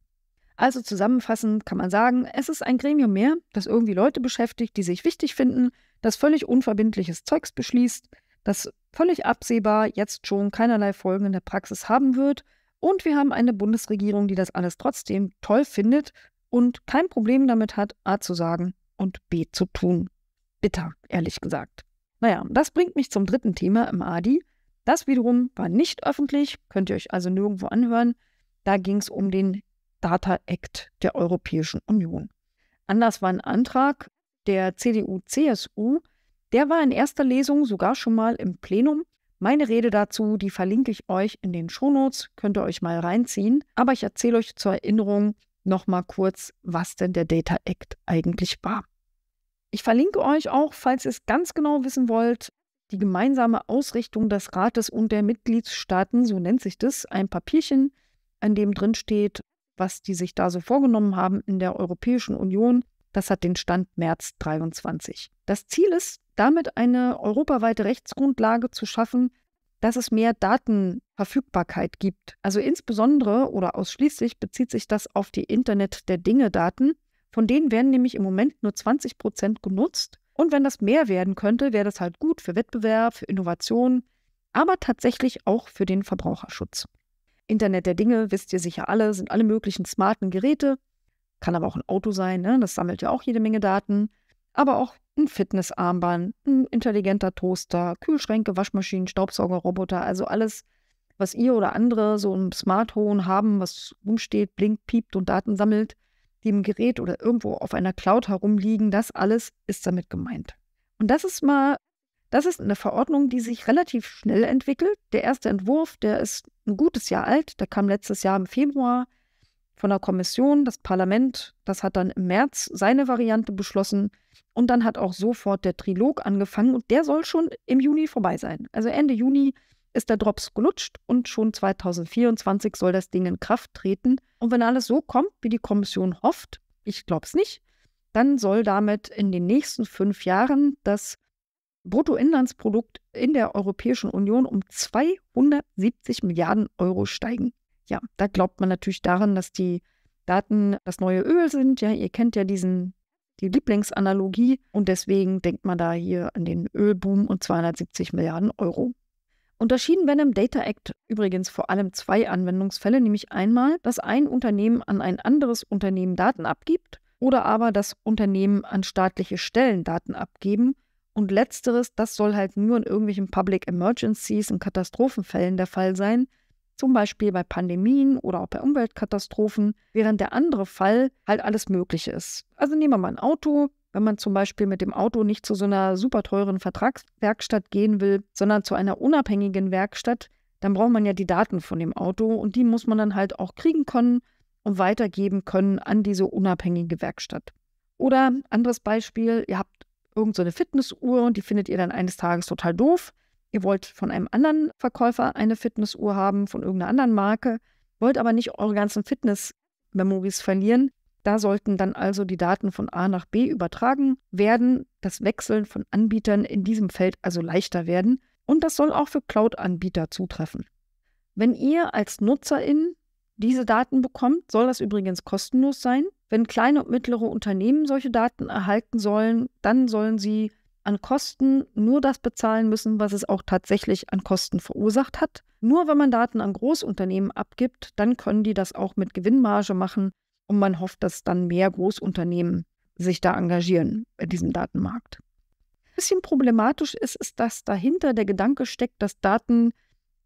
Also zusammenfassend kann man sagen, es ist ein Gremium mehr, das irgendwie Leute beschäftigt, die sich wichtig finden, das völlig unverbindliches Zeugs beschließt, das völlig absehbar jetzt schon keinerlei Folgen in der Praxis haben wird. Und wir haben eine Bundesregierung, die das alles trotzdem toll findet und kein Problem damit hat, A zu sagen und B zu tun. Bitter, ehrlich gesagt. Naja, das bringt mich zum dritten Thema im ADI. Das wiederum war nicht öffentlich, könnt ihr euch also nirgendwo anhören. Da ging es um den Data Act der Europäischen Union. Anders war ein Antrag der CDU-CSU, der war in erster Lesung sogar schon mal im Plenum. Meine Rede dazu, die verlinke ich euch in den Shownotes, könnt ihr euch mal reinziehen. Aber ich erzähle euch zur Erinnerung nochmal kurz, was denn der Data Act eigentlich war. Ich verlinke euch auch, falls ihr es ganz genau wissen wollt, die gemeinsame Ausrichtung des Rates und der Mitgliedstaaten, so nennt sich das, ein Papierchen, an dem drin steht, was die sich da so vorgenommen haben in der Europäischen Union das hat den Stand März 23. Das Ziel ist, damit eine europaweite Rechtsgrundlage zu schaffen, dass es mehr Datenverfügbarkeit gibt. Also insbesondere oder ausschließlich bezieht sich das auf die Internet der Dinge Daten. Von denen werden nämlich im Moment nur 20 Prozent genutzt. Und wenn das mehr werden könnte, wäre das halt gut für Wettbewerb, für Innovation, aber tatsächlich auch für den Verbraucherschutz. Internet der Dinge, wisst ihr sicher alle, sind alle möglichen smarten Geräte, kann aber auch ein Auto sein, ne? das sammelt ja auch jede Menge Daten. Aber auch ein Fitnessarmband, ein intelligenter Toaster, Kühlschränke, Waschmaschinen, Staubsaugerroboter, also alles, was ihr oder andere so im Smartphone haben, was rumsteht, blinkt, piept und Daten sammelt, die im Gerät oder irgendwo auf einer Cloud herumliegen, das alles ist damit gemeint. Und das ist mal, das ist eine Verordnung, die sich relativ schnell entwickelt. Der erste Entwurf, der ist ein gutes Jahr alt, der kam letztes Jahr im Februar von der Kommission, das Parlament, das hat dann im März seine Variante beschlossen und dann hat auch sofort der Trilog angefangen und der soll schon im Juni vorbei sein. Also Ende Juni ist der Drops gelutscht und schon 2024 soll das Ding in Kraft treten. Und wenn alles so kommt, wie die Kommission hofft, ich glaube es nicht, dann soll damit in den nächsten fünf Jahren das Bruttoinlandsprodukt in der Europäischen Union um 270 Milliarden Euro steigen ja, da glaubt man natürlich daran, dass die Daten das neue Öl sind. Ja, ihr kennt ja diesen, die Lieblingsanalogie und deswegen denkt man da hier an den Ölboom und 270 Milliarden Euro. Unterschieden werden im Data Act übrigens vor allem zwei Anwendungsfälle, nämlich einmal, dass ein Unternehmen an ein anderes Unternehmen Daten abgibt oder aber dass Unternehmen an staatliche Stellen Daten abgeben. Und letzteres, das soll halt nur in irgendwelchen Public Emergencies und Katastrophenfällen der Fall sein, zum Beispiel bei Pandemien oder auch bei Umweltkatastrophen, während der andere Fall halt alles Mögliche ist. Also nehmen wir mal ein Auto. Wenn man zum Beispiel mit dem Auto nicht zu so einer super teuren Vertragswerkstatt gehen will, sondern zu einer unabhängigen Werkstatt, dann braucht man ja die Daten von dem Auto und die muss man dann halt auch kriegen können und weitergeben können an diese unabhängige Werkstatt. Oder anderes Beispiel, ihr habt irgendeine so Fitnessuhr und die findet ihr dann eines Tages total doof Ihr wollt von einem anderen Verkäufer eine Fitnessuhr haben, von irgendeiner anderen Marke, wollt aber nicht eure ganzen Fitness-Memories verlieren. Da sollten dann also die Daten von A nach B übertragen werden, das Wechseln von Anbietern in diesem Feld also leichter werden und das soll auch für Cloud-Anbieter zutreffen. Wenn ihr als Nutzerin diese Daten bekommt, soll das übrigens kostenlos sein. Wenn kleine und mittlere Unternehmen solche Daten erhalten sollen, dann sollen sie an Kosten nur das bezahlen müssen, was es auch tatsächlich an Kosten verursacht hat. Nur wenn man Daten an Großunternehmen abgibt, dann können die das auch mit Gewinnmarge machen und man hofft, dass dann mehr Großunternehmen sich da engagieren in diesem Datenmarkt. Ein bisschen problematisch ist, ist, dass dahinter der Gedanke steckt, dass Daten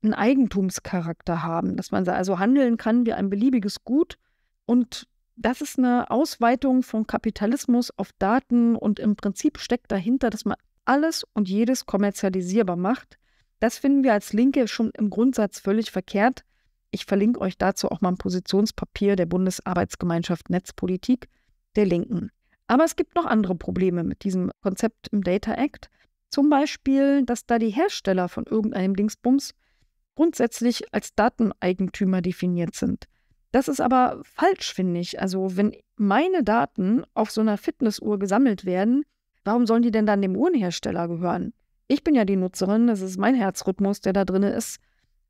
einen Eigentumscharakter haben, dass man sie also handeln kann wie ein beliebiges Gut und das ist eine Ausweitung von Kapitalismus auf Daten und im Prinzip steckt dahinter, dass man alles und jedes kommerzialisierbar macht. Das finden wir als Linke schon im Grundsatz völlig verkehrt. Ich verlinke euch dazu auch mal ein Positionspapier der Bundesarbeitsgemeinschaft Netzpolitik der Linken. Aber es gibt noch andere Probleme mit diesem Konzept im Data Act. Zum Beispiel, dass da die Hersteller von irgendeinem Dingsbums grundsätzlich als Dateneigentümer definiert sind. Das ist aber falsch, finde ich. Also, wenn meine Daten auf so einer Fitnessuhr gesammelt werden, warum sollen die denn dann dem Uhrenhersteller gehören? Ich bin ja die Nutzerin, das ist mein Herzrhythmus, der da drin ist.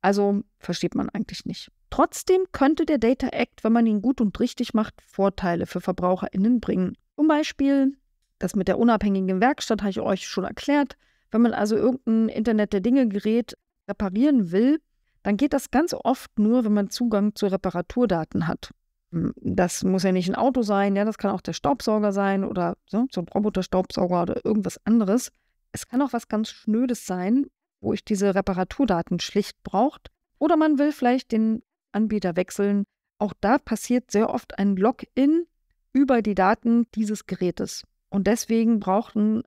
Also versteht man eigentlich nicht. Trotzdem könnte der Data Act, wenn man ihn gut und richtig macht, Vorteile für VerbraucherInnen bringen. Zum Beispiel das mit der unabhängigen Werkstatt habe ich euch schon erklärt. Wenn man also irgendein Internet der Dinge Gerät reparieren will, dann geht das ganz oft nur, wenn man Zugang zu Reparaturdaten hat. Hm, das muss ja nicht ein Auto sein, ja, das kann auch der Staubsauger sein oder so, so ein Roboterstaubsauger oder irgendwas anderes. Es kann auch was ganz Schnödes sein, wo ich diese Reparaturdaten schlicht braucht. Oder man will vielleicht den Anbieter wechseln. Auch da passiert sehr oft ein Login über die Daten dieses Gerätes. Und deswegen braucht ein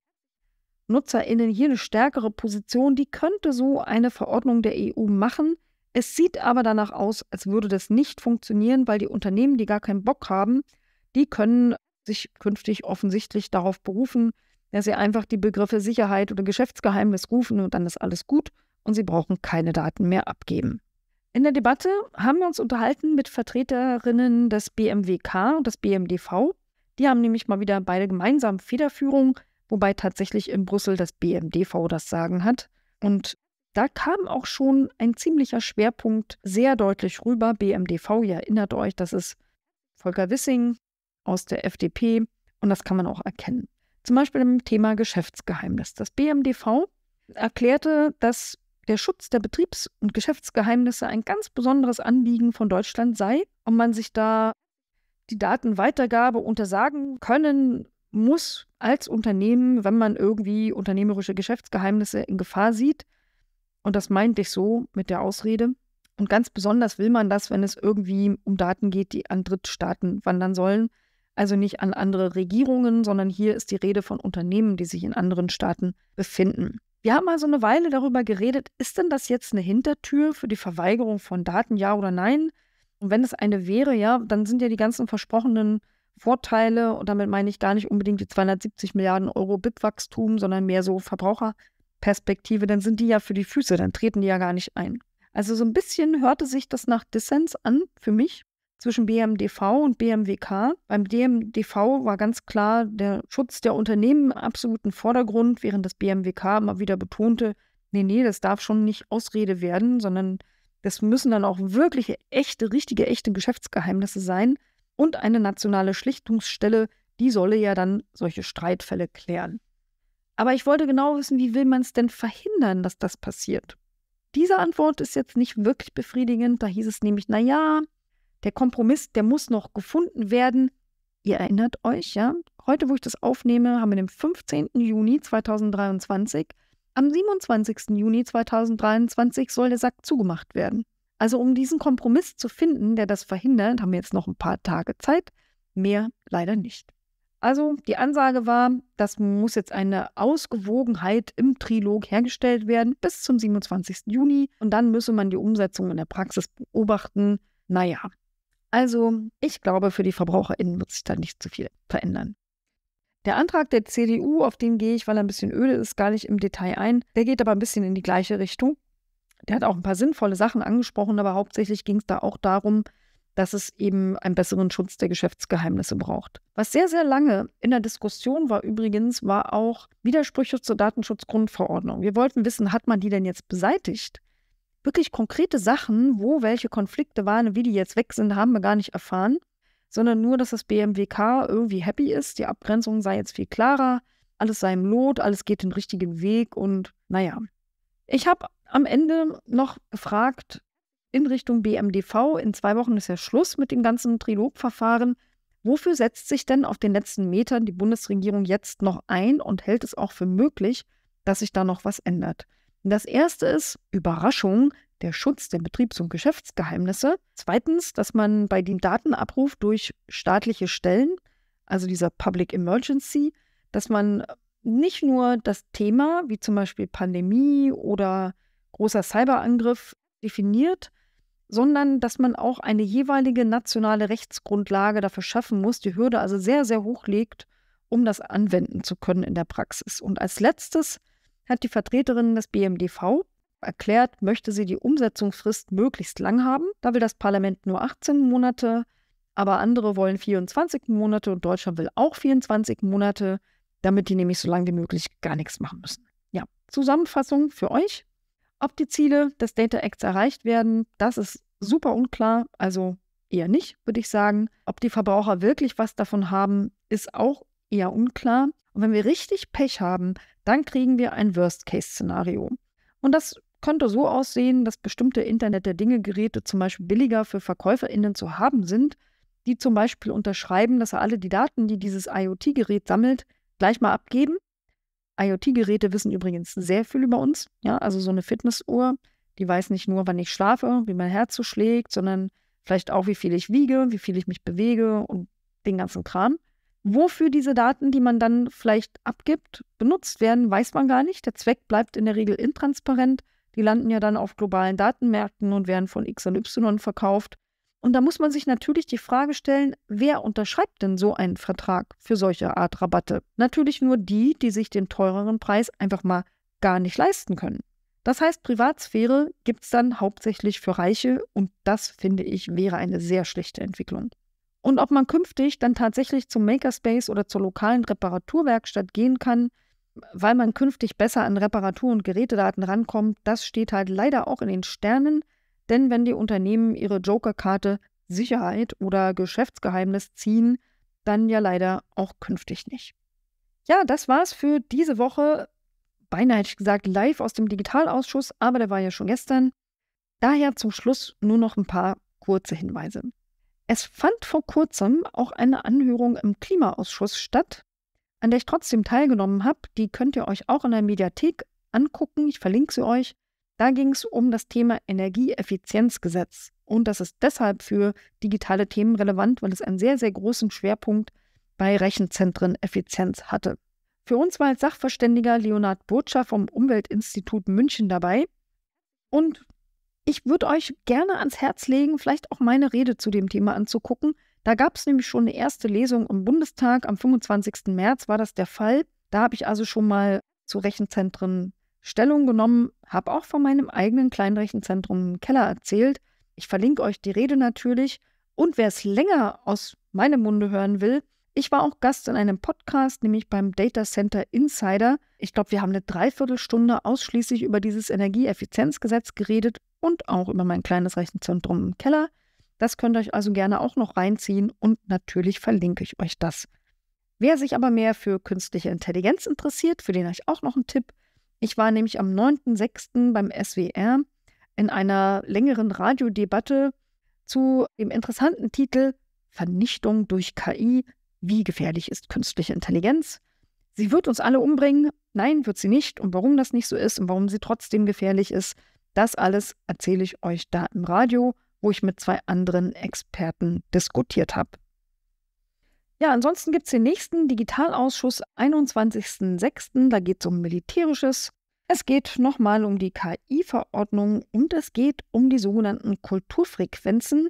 NutzerInnen hier eine stärkere Position, die könnte so eine Verordnung der EU machen. Es sieht aber danach aus, als würde das nicht funktionieren, weil die Unternehmen, die gar keinen Bock haben, die können sich künftig offensichtlich darauf berufen, dass sie einfach die Begriffe Sicherheit oder Geschäftsgeheimnis rufen und dann ist alles gut und sie brauchen keine Daten mehr abgeben. In der Debatte haben wir uns unterhalten mit Vertreterinnen des BMWK und des BMDV. Die haben nämlich mal wieder beide gemeinsam Federführung wobei tatsächlich in Brüssel das BMDV das Sagen hat. Und da kam auch schon ein ziemlicher Schwerpunkt sehr deutlich rüber. BMDV, ihr erinnert euch, das ist Volker Wissing aus der FDP und das kann man auch erkennen. Zum Beispiel im Thema Geschäftsgeheimnis. Das BMDV erklärte, dass der Schutz der Betriebs- und Geschäftsgeheimnisse ein ganz besonderes Anliegen von Deutschland sei und man sich da die Datenweitergabe untersagen können muss als Unternehmen, wenn man irgendwie unternehmerische Geschäftsgeheimnisse in Gefahr sieht, und das meinte ich so mit der Ausrede, und ganz besonders will man das, wenn es irgendwie um Daten geht, die an Drittstaaten wandern sollen, also nicht an andere Regierungen, sondern hier ist die Rede von Unternehmen, die sich in anderen Staaten befinden. Wir haben also eine Weile darüber geredet, ist denn das jetzt eine Hintertür für die Verweigerung von Daten, ja oder nein? Und wenn es eine wäre, ja, dann sind ja die ganzen versprochenen Vorteile, und damit meine ich gar nicht unbedingt die 270 Milliarden Euro BIP-Wachstum, sondern mehr so Verbraucherperspektive, dann sind die ja für die Füße, dann treten die ja gar nicht ein. Also so ein bisschen hörte sich das nach Dissens an für mich zwischen BMDV und BMWK. Beim BMDV war ganz klar der Schutz der Unternehmen absoluten Vordergrund, während das BMWK immer wieder betonte, nee, nee, das darf schon nicht Ausrede werden, sondern das müssen dann auch wirkliche, echte, richtige, echte Geschäftsgeheimnisse sein und eine nationale Schlichtungsstelle, die solle ja dann solche Streitfälle klären. Aber ich wollte genau wissen, wie will man es denn verhindern, dass das passiert? Diese Antwort ist jetzt nicht wirklich befriedigend, da hieß es nämlich, na ja, der Kompromiss, der muss noch gefunden werden. Ihr erinnert euch, ja? Heute, wo ich das aufnehme, haben wir den 15. Juni 2023. Am 27. Juni 2023 soll der Sack zugemacht werden. Also um diesen Kompromiss zu finden, der das verhindert, haben wir jetzt noch ein paar Tage Zeit. Mehr leider nicht. Also die Ansage war, das muss jetzt eine Ausgewogenheit im Trilog hergestellt werden bis zum 27. Juni und dann müsse man die Umsetzung in der Praxis beobachten. Naja, also ich glaube, für die VerbraucherInnen wird sich da nicht zu so viel verändern. Der Antrag der CDU, auf den gehe ich, weil er ein bisschen öde ist, gar nicht im Detail ein, der geht aber ein bisschen in die gleiche Richtung der hat auch ein paar sinnvolle Sachen angesprochen, aber hauptsächlich ging es da auch darum, dass es eben einen besseren Schutz der Geschäftsgeheimnisse braucht. Was sehr, sehr lange in der Diskussion war übrigens, war auch Widersprüche zur Datenschutzgrundverordnung. Wir wollten wissen, hat man die denn jetzt beseitigt? Wirklich konkrete Sachen, wo welche Konflikte waren, wie die jetzt weg sind, haben wir gar nicht erfahren, sondern nur, dass das BMWK irgendwie happy ist, die Abgrenzung sei jetzt viel klarer, alles sei im Lot, alles geht den richtigen Weg und naja. Ich habe am Ende noch gefragt in Richtung BMDV. In zwei Wochen ist ja Schluss mit dem ganzen Trilogverfahren. Wofür setzt sich denn auf den letzten Metern die Bundesregierung jetzt noch ein und hält es auch für möglich, dass sich da noch was ändert? Das erste ist, Überraschung, der Schutz der Betriebs- und Geschäftsgeheimnisse. Zweitens, dass man bei dem Datenabruf durch staatliche Stellen, also dieser Public Emergency, dass man nicht nur das Thema, wie zum Beispiel Pandemie oder großer Cyberangriff definiert, sondern dass man auch eine jeweilige nationale Rechtsgrundlage dafür schaffen muss, die Hürde also sehr, sehr hoch legt, um das anwenden zu können in der Praxis. Und als letztes hat die Vertreterin des BMDV erklärt, möchte sie die Umsetzungsfrist möglichst lang haben. Da will das Parlament nur 18 Monate, aber andere wollen 24 Monate und Deutschland will auch 24 Monate, damit die nämlich so lange wie möglich gar nichts machen müssen. Ja, Zusammenfassung für euch. Ob die Ziele des Data Acts erreicht werden, das ist super unklar, also eher nicht, würde ich sagen. Ob die Verbraucher wirklich was davon haben, ist auch eher unklar. Und wenn wir richtig Pech haben, dann kriegen wir ein Worst-Case-Szenario. Und das könnte so aussehen, dass bestimmte Internet der Dinge-Geräte zum Beispiel billiger für VerkäuferInnen zu haben sind, die zum Beispiel unterschreiben, dass sie alle die Daten, die dieses IoT-Gerät sammelt, gleich mal abgeben IoT-Geräte wissen übrigens sehr viel über uns. Ja, also so eine Fitnessuhr, die weiß nicht nur, wann ich schlafe, wie mein Herz so schlägt, sondern vielleicht auch, wie viel ich wiege, wie viel ich mich bewege und den ganzen Kram. Wofür diese Daten, die man dann vielleicht abgibt, benutzt werden, weiß man gar nicht. Der Zweck bleibt in der Regel intransparent. Die landen ja dann auf globalen Datenmärkten und werden von X und Y verkauft. Und da muss man sich natürlich die Frage stellen, wer unterschreibt denn so einen Vertrag für solche Art Rabatte? Natürlich nur die, die sich den teureren Preis einfach mal gar nicht leisten können. Das heißt, Privatsphäre gibt es dann hauptsächlich für Reiche und das, finde ich, wäre eine sehr schlechte Entwicklung. Und ob man künftig dann tatsächlich zum Makerspace oder zur lokalen Reparaturwerkstatt gehen kann, weil man künftig besser an Reparatur- und Gerätedaten rankommt, das steht halt leider auch in den Sternen. Denn wenn die Unternehmen ihre Joker-Karte Sicherheit oder Geschäftsgeheimnis ziehen, dann ja leider auch künftig nicht. Ja, das war's für diese Woche. Beinahe hätte ich gesagt, live aus dem Digitalausschuss, aber der war ja schon gestern. Daher zum Schluss nur noch ein paar kurze Hinweise. Es fand vor kurzem auch eine Anhörung im Klimaausschuss statt, an der ich trotzdem teilgenommen habe. Die könnt ihr euch auch in der Mediathek angucken. Ich verlinke sie euch. Da ging es um das Thema Energieeffizienzgesetz. Und das ist deshalb für digitale Themen relevant, weil es einen sehr, sehr großen Schwerpunkt bei Rechenzentren Effizienz hatte. Für uns war als Sachverständiger Leonhard Burtscher vom Umweltinstitut München dabei. Und ich würde euch gerne ans Herz legen, vielleicht auch meine Rede zu dem Thema anzugucken. Da gab es nämlich schon eine erste Lesung im Bundestag. Am 25. März war das der Fall. Da habe ich also schon mal zu Rechenzentren Stellung genommen, habe auch von meinem eigenen Kleinrechenzentrum im Keller erzählt. Ich verlinke euch die Rede natürlich. Und wer es länger aus meinem Munde hören will, ich war auch Gast in einem Podcast, nämlich beim Data Center Insider. Ich glaube, wir haben eine Dreiviertelstunde ausschließlich über dieses Energieeffizienzgesetz geredet und auch über mein kleines Rechenzentrum im Keller. Das könnt ihr euch also gerne auch noch reinziehen und natürlich verlinke ich euch das. Wer sich aber mehr für künstliche Intelligenz interessiert, für den habe ich auch noch einen Tipp. Ich war nämlich am 9.6. beim SWR in einer längeren Radiodebatte zu dem interessanten Titel Vernichtung durch KI. Wie gefährlich ist künstliche Intelligenz? Sie wird uns alle umbringen. Nein, wird sie nicht. Und warum das nicht so ist und warum sie trotzdem gefährlich ist, das alles erzähle ich euch da im Radio, wo ich mit zwei anderen Experten diskutiert habe. Ja, ansonsten gibt es den nächsten Digitalausschuss 21.06. Da geht es um Militärisches. Es geht nochmal um die KI-Verordnung und es geht um die sogenannten Kulturfrequenzen.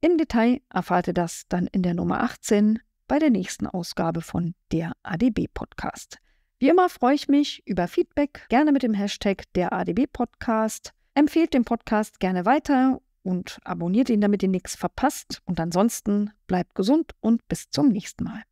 Im Detail erfahrt ihr das dann in der Nummer 18 bei der nächsten Ausgabe von der ADB Podcast. Wie immer freue ich mich über Feedback, gerne mit dem Hashtag der ADB Podcast. Empfehlt den Podcast gerne weiter und abonniert ihn, damit ihr nichts verpasst. Und ansonsten bleibt gesund und bis zum nächsten Mal.